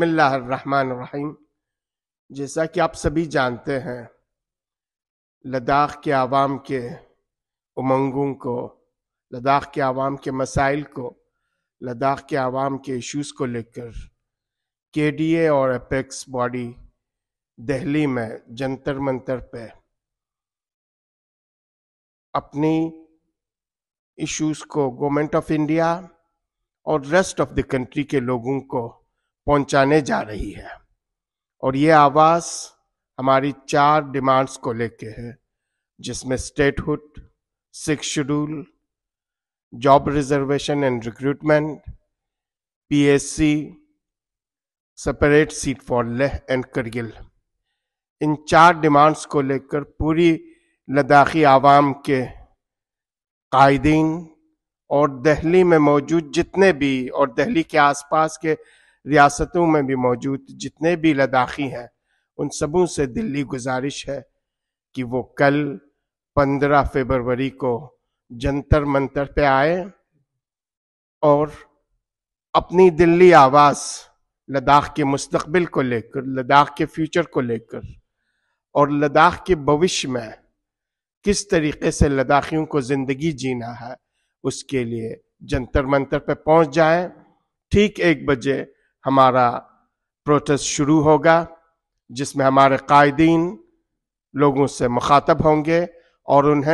बसमीम जैसा कि आप सभी जानते हैं लद्दाख के आवाम के उमंगों को लद्दाख के आवाम के मसाइल को लद्दाख के आवाम के इश्यूज़ को लेकर के डी ए और अपेक्स बॉडी दहली में जंतर मंतर पे अपनी इश्यूज़ को गवर्नमेंट ऑफ इंडिया और रेस्ट ऑफ द कंट्री के लोगों को पहुंचाने जा रही है और ये आवास हमारी चार डिमांड्स को लेके है जिसमें statehood six schedule job reservation and recruitment PSC separate seat for Leh and Kargil इन चार डिमांड्स को लेकर पूरी लद्दाखी आवाम के कायदीन और दहली में मौजूद जितने भी और दहली के आसपास के रियासतों में भी मौजूद जितने भी लद्दाखी हैं उन सबों से दिल्ली गुजारिश है कि वो कल 15 फरवरी को जंतर मंतर पे आए और अपनी दिल्ली आवाज़ लद्दाख के मुस्तबिल को लेकर लद्दाख के फ्यूचर को लेकर और लद्दाख के भविष्य में किस तरीके से लद्दाखियों को ज़िंदगी जीना है उसके लिए जंतर मंतर पे पहुंच जाए ठीक एक बजे हमारा प्रोटेस्ट शुरू होगा जिसमें हमारे कायदीन लोगों से मुखातब होंगे और उन्हें